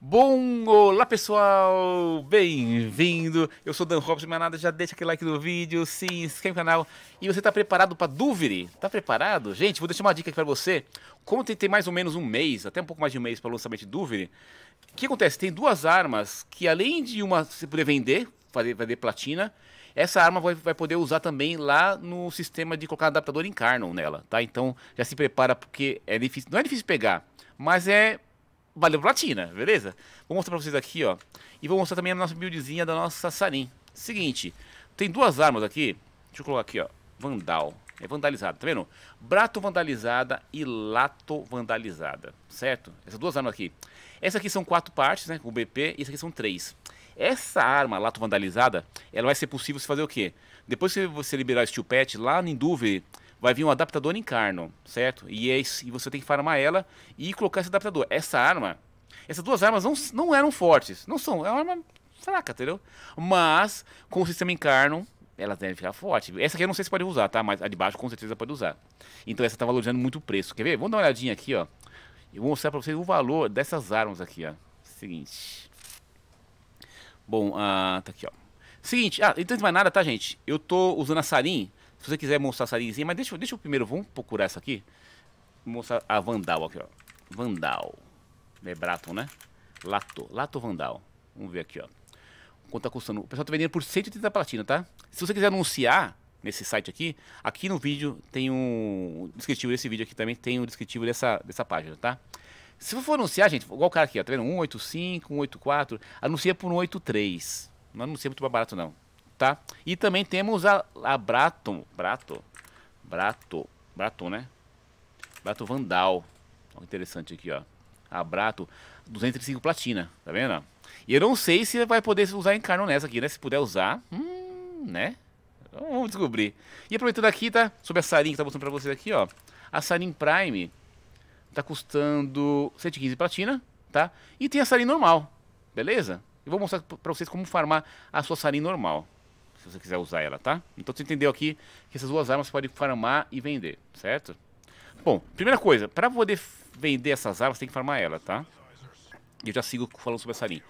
Bom, olá pessoal, bem-vindo. Eu sou Dan Robson nada. já deixa aquele like no vídeo, se inscreve no canal. E você tá preparado para dúvida? Tá preparado? Gente, vou deixar uma dica aqui para você. Como tem, tem, mais ou menos um mês, até um pouco mais de um mês para o lançamento de dúvida, o que acontece? Tem duas armas que além de uma você poder vender, fazer, fazer platina, essa arma vai, vai, poder usar também lá no sistema de colocar adaptador em nela, tá? Então já se prepara porque é difícil, não é difícil pegar, mas é valeu platina, beleza? Vou mostrar pra vocês aqui, ó. E vou mostrar também a nossa buildzinha da nossa Sarin. Seguinte, tem duas armas aqui. Deixa eu colocar aqui, ó. Vandal. É vandalizada, tá vendo? Brato vandalizada e lato vandalizada, certo? Essas duas armas aqui. Essa aqui são quatro partes, né? O BP e essa aqui são três. Essa arma lato vandalizada, ela vai ser possível se fazer o quê? Depois que você liberar o Steel Pet, lá no Induve vai vir um adaptador em carno, certo? E, é, e você tem que farmar ela e colocar esse adaptador. Essa arma, essas duas armas não, não eram fortes, não são, é uma arma fraca, entendeu? Mas, com o sistema em carno, elas devem ficar fortes. Essa aqui eu não sei se pode usar, tá? Mas a de baixo com certeza pode usar. Então essa tá valorizando muito o preço. Quer ver? Vamos dar uma olhadinha aqui, ó. Eu vou mostrar pra vocês o valor dessas armas aqui, ó. Seguinte. Bom, ah, tá aqui, ó. Seguinte, ah, então de mais nada, tá, gente? Eu tô usando a Sarin se você quiser mostrar essa linha, mas deixa, deixa eu primeiro, vamos procurar essa aqui. Vou mostrar a Vandal aqui, ó. Vandal. Lebraton, né? Lato. Lato Vandal. Vamos ver aqui, ó. Quanto tá custando? O pessoal tá vendendo por 130 platina, tá? Se você quiser anunciar nesse site aqui, aqui no vídeo tem um descritivo desse vídeo aqui também, tem um descritivo dessa, dessa página, tá? Se for anunciar, gente, igual o cara aqui, ó, tá vendo? 185, 184, anuncia por 183. Não anuncia muito mais barato, não tá? E também temos a, a Brato, Brato, Brato, né? Brato Vandal. interessante aqui, ó. A Brato 205 platina, tá vendo? E eu não sei se vai poder usar encarno nessa aqui, né? Se puder usar, hum, né? Então, vamos descobrir. E aproveitando aqui, tá? Sobre a Sarin que tá mostrando pra vocês aqui, ó. A Sarin Prime tá custando 115 platina, tá? E tem a Sarin normal, beleza? Eu vou mostrar pra vocês como farmar a sua Sarin normal se você quiser usar ela, tá? Então você entendeu aqui que essas duas armas você pode farmar e vender, certo? Bom, primeira coisa, para poder vender essas armas, tem que farmar ela, tá? Eu já sigo falando sobre essa linha.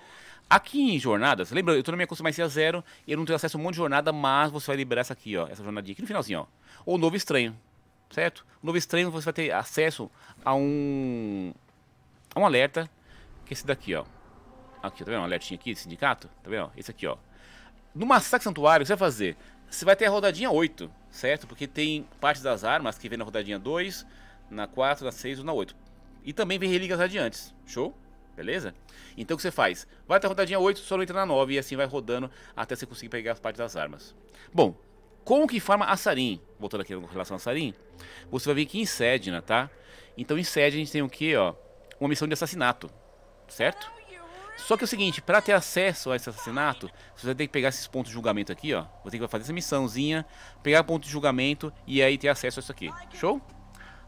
Aqui em jornadas, lembra, eu estou na minha customização zero e eu não tenho acesso a um monte de jornada, mas você vai liberar essa aqui, ó, essa jornadinha aqui no finalzinho, ó. Ou novo estranho, certo? O novo estranho você vai ter acesso a um a um alerta que é esse daqui, ó. Aqui, tá vendo? Um alertinho aqui sindicato, tá vendo? Esse aqui, ó. No Massacre Santuário, o que você vai fazer? Você vai ter a rodadinha 8, certo? Porque tem parte das armas que vem na rodadinha 2, na 4, na 6 ou na 8. E também vem relíquias radiantes. Show? Beleza? Então o que você faz? Vai até a rodadinha 8, só não entra na 9 e assim vai rodando até você conseguir pegar as partes das armas. Bom, como que forma Assarim? Voltando aqui com relação a Assarim, você vai vir aqui em Sedna, tá? Então em Sedna a gente tem o que, ó? Uma missão de assassinato, certo? Só que é o seguinte, para ter acesso a esse assassinato, você vai ter que pegar esses pontos de julgamento aqui, ó. Você vai que fazer essa missãozinha, pegar ponto de julgamento e aí ter acesso a isso aqui. Show?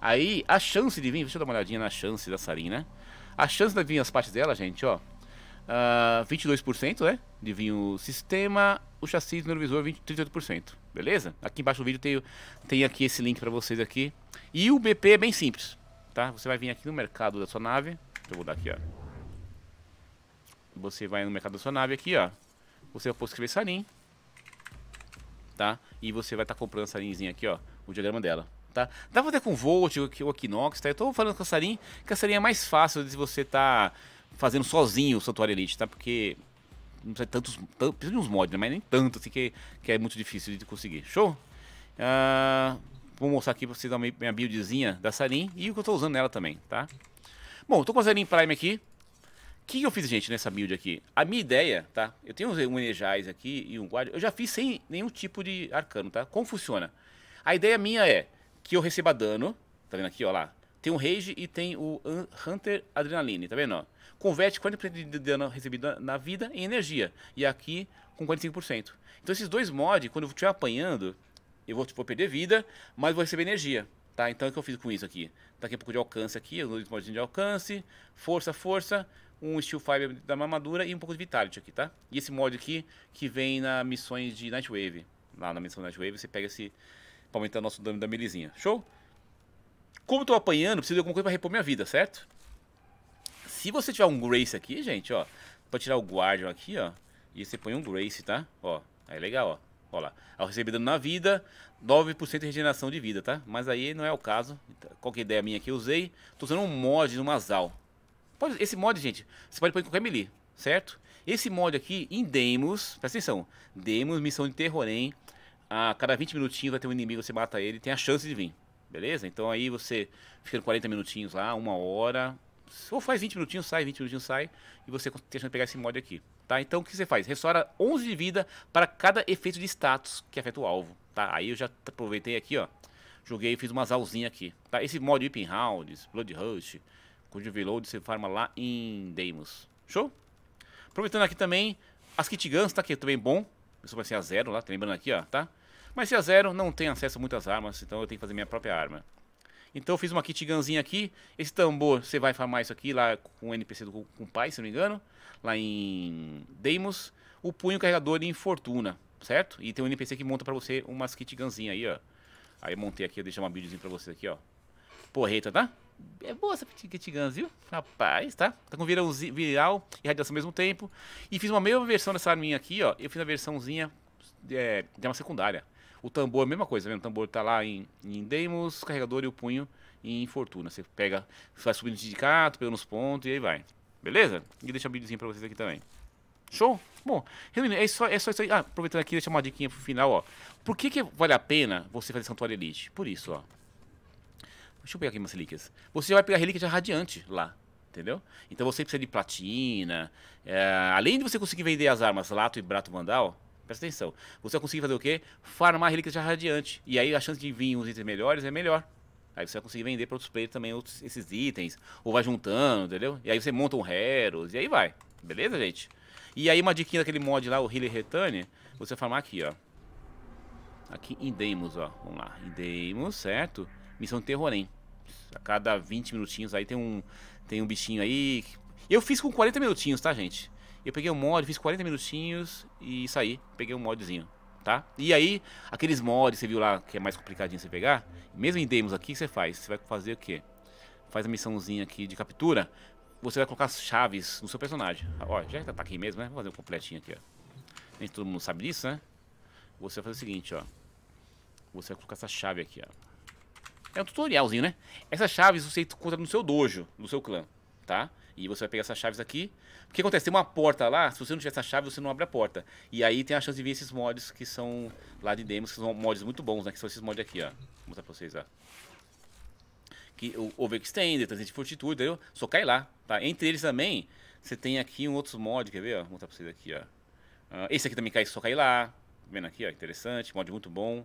Aí, a chance de vir, deixa eu dar uma olhadinha na chance da Sarina. Né? A chance de vir as partes dela, gente, ó. Uh, ah, 22%, né? De vir o sistema, o chassi o neurovisor 20, 38%. Beleza? Aqui embaixo do vídeo tem, tem aqui esse link para vocês aqui. E o BP é bem simples, tá? Você vai vir aqui no mercado da sua nave. Eu vou dar aqui, ó. Você vai no mercado da sua nave aqui, ó. Você vai escrever sarin. Tá? E você vai estar tá comprando essa sarinzinha aqui, ó. O diagrama dela. Tá? Dá pra ter com Volt o Equinox, tá? Eu tô falando com a Sarin, que a Sarin é mais fácil de você tá fazendo sozinho o Santuário Elite, tá? Porque não precisa de tantos, precisa de uns mods, né? mas nem tanto, assim, que, que é muito difícil de conseguir. Show? Uh, vou mostrar aqui pra vocês a minha buildzinha da Sarin e o que eu tô usando nela também, tá? Bom, tô com a Sarin Prime aqui, o que eu fiz, gente, nessa build aqui? A minha ideia, tá? Eu tenho um Energize aqui e um Guardian. Eu já fiz sem nenhum tipo de arcano, tá? Como funciona? A ideia minha é que eu receba dano. Tá vendo aqui, ó lá? Tem o Rage e tem o Hunter Adrenaline, tá vendo? Ó? Converte 40% de dano recebido na vida em energia. E aqui com 45%. Então esses dois mods, quando eu estiver apanhando, eu vou, vou tipo, perder vida, mas vou receber energia. Tá, então o que eu fiz com isso aqui? daqui a pouco de alcance aqui, os mods de alcance, força, força, um Steel Fiber da mamadura e um pouco de Vitality aqui, tá? E esse mod aqui, que vem na missões de Nightwave. Lá na missão Nightwave, você pega esse... Pra aumentar nosso dano da melezinha. Show? Como eu tô apanhando, preciso de alguma coisa pra repor minha vida, certo? Se você tiver um Grace aqui, gente, ó. Pra tirar o Guardian aqui, ó. E você põe um Grace, tá? Ó, é legal, ó. Ó lá. Ao receber dano na vida, 9% de regeneração de vida, tá? Mas aí não é o caso. Então, qualquer ideia minha que eu usei. Tô usando um mod no Mazal. Pode, esse mod, gente, você pode pôr em qualquer melee, certo? Esse mod aqui, em demos, presta atenção, demos, missão de terror, hein? A cada 20 minutinhos vai ter um inimigo, você mata ele, tem a chance de vir, beleza? Então aí você fica 40 minutinhos lá, uma hora, ou faz 20 minutinhos, sai, 20 minutinhos, sai, e você tem a chance de pegar esse mod aqui, tá? Então o que você faz? Restaura 11 de vida para cada efeito de status que afeta o alvo, tá? Aí eu já aproveitei aqui, ó, joguei e fiz umas aulinhas aqui, tá? Esse mod Whipping Rounds, Blood Rush... Tipo de o você farma lá em Deimos. Show? Aproveitando aqui também, as kit guns, tá? Que é também bom. Isso vai ser a zero lá, tá lembrando aqui, ó, tá? Mas se a zero, não tem acesso a muitas armas, então eu tenho que fazer minha própria arma. Então eu fiz uma kit gunzinha aqui. Esse tambor, você vai farmar isso aqui lá com o NPC do com o pai, se não me engano. Lá em Deimos. O punho carregador em Fortuna, certo? E tem um NPC que monta pra você umas kit gunzinha aí, ó. Aí eu montei aqui, eu deixei uma buildzinha pra você aqui, ó. Porreta, tá? É boa essa Kitigans, viu? Rapaz, tá? Tá com viral e radiação ao mesmo tempo. E fiz uma mesma versão dessa arminha aqui, ó. Eu fiz a versãozinha é, de uma secundária. O tambor é a mesma coisa, vendo O tambor tá lá em, em Deimos, carregador e o punho em Fortuna. Você pega, vai subindo de sindicato, pega nos pontos e aí vai. Beleza? E deixa um videozinho pra vocês aqui também. Show? Bom, resumindo, é só, é só isso aí. Ah, aproveitando aqui, deixa uma dica pro final, ó. Por que, que vale a pena você fazer Santuário Elite? Por isso, ó. Deixa eu pegar aqui umas relíquias. Você vai pegar relíquia já radiante lá. Entendeu? Então você precisa de platina. É, além de você conseguir vender as armas Lato e Brato Vandal, presta atenção. Você vai conseguir fazer o quê? Farmar relíquias já radiante. E aí a chance de vir uns itens melhores é melhor. Aí você vai conseguir vender para outros players também outros, esses itens. Ou vai juntando, entendeu? E aí você monta um Heros. E aí vai. Beleza, gente? E aí uma dica daquele mod lá, o Healer Return, você vai farmar aqui, ó. Aqui em Deimos, ó. Vamos lá. Em Deimos, certo? Missão Terrorém. A cada 20 minutinhos aí tem um, tem um bichinho aí. Eu fiz com 40 minutinhos, tá, gente? Eu peguei um mod, fiz 40 minutinhos e saí. Peguei um modzinho, tá? E aí, aqueles mods, você viu lá, que é mais complicadinho você pegar. Mesmo em demos aqui, o que você faz? Você vai fazer o quê? Faz a missãozinha aqui de captura. Você vai colocar as chaves no seu personagem. Ó, já tá aqui mesmo, né? Vou fazer um completinho aqui, ó. Nem todo mundo sabe disso, né? Você vai fazer o seguinte, ó. Você vai colocar essa chave aqui, ó. É um tutorialzinho, né? Essas chaves você encontra no seu dojo, no seu clã, tá? E você vai pegar essas chaves aqui. O que acontece? Tem uma porta lá, se você não tiver essa chave, você não abre a porta. E aí tem a chance de vir esses mods que são lá de demos, que são mods muito bons, né? Que são esses mods aqui, ó. Vou mostrar pra vocês, ó. Que, o Overextender, Transcendente Fortitude, entendeu? Só cai lá, tá? Entre eles também, você tem aqui um outro mod, quer ver? Ó, vou mostrar pra vocês aqui, ó. Uh, esse aqui também cai, só cai lá. Tá vendo aqui, ó, interessante, mod muito bom.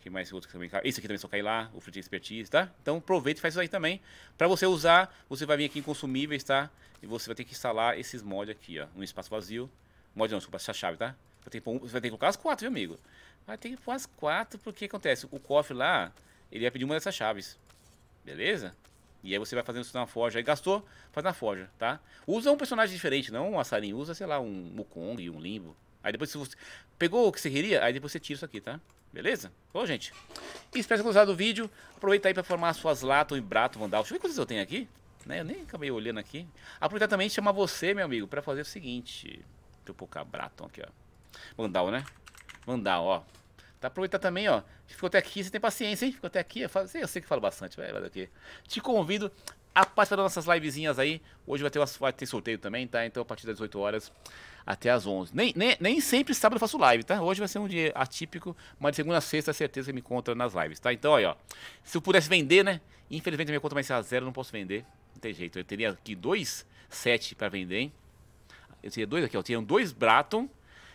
Que mais outro que também Esse aqui também só cai lá, o Free Expertise, tá? Então aproveita e faz isso aí também. Para você usar, você vai vir aqui em consumíveis, tá? E você vai ter que instalar esses mods aqui, ó. Um espaço vazio. Mod não, desculpa, essa chave, tá? Vai ter, você vai ter que colocar as quatro, viu, amigo? Vai ter que pôr as quatro, porque acontece, o cofre lá, ele vai pedir uma dessas chaves. Beleza? E aí você vai fazendo isso na forja. Aí gastou, faz na forja, tá? Usa um personagem diferente, não um assarinho. Usa, sei lá, um Mukong, um Limbo. Aí depois se você pegou o que você queria, aí depois você tira isso aqui, tá? Beleza? Bom, gente. espero que tenham gostado do vídeo. Aproveita aí para formar suas latas e brato vandal. Deixa eu ver quantas eu tenho aqui. Né? Eu nem acabei olhando aqui. Aproveitar também e chamar você, meu amigo, para fazer o seguinte. Deixa eu colocar Braton aqui, ó. Vandal, né? Vandal, ó. Tá aproveitar também, ó. Ficou até aqui, você tem paciência, hein? Ficou até aqui. Eu, falo, eu sei que falo bastante, vai, vai daqui. Te convido a parte das nossas livezinhas aí. Hoje vai ter, vai ter sorteio também, tá? Então a partir das 18 horas até as 11. Nem, nem, nem sempre sábado eu faço live, tá? Hoje vai ser um dia atípico, mas de segunda a sexta, certeza que me encontra nas lives, tá? Então, aí, ó. Se eu pudesse vender, né? Infelizmente minha conta vai ser a zero, não posso vender. Não tem jeito. Eu teria aqui dois sete para vender, hein? Eu teria dois aqui, ó. Eu teria dois Braton.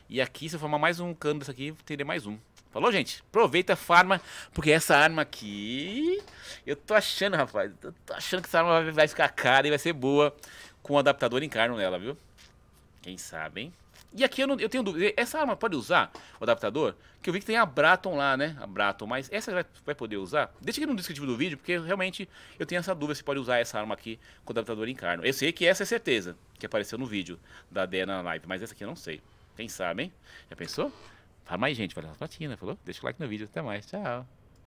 E aqui, se eu formar mais um cano desse aqui, teria mais um. Falou, gente? Aproveita a farma, porque essa arma aqui. Eu tô achando, rapaz. Eu tô achando que essa arma vai ficar cara e vai ser boa com o adaptador carne nela, viu? Quem sabe, hein? E aqui eu, não, eu tenho dúvida. Essa arma pode usar o adaptador? Que eu vi que tem a Braton lá, né? A Braton, mas essa vai, vai poder usar? Deixa aqui no descritivo do vídeo, porque realmente eu tenho essa dúvida se pode usar essa arma aqui com o adaptador carne Eu sei que essa é certeza, que apareceu no vídeo da Dea na live, mas essa aqui eu não sei. Quem sabe, hein? Já pensou? Fala mais, gente. na Platina. Falou? Deixa o like no vídeo. Até mais. Tchau.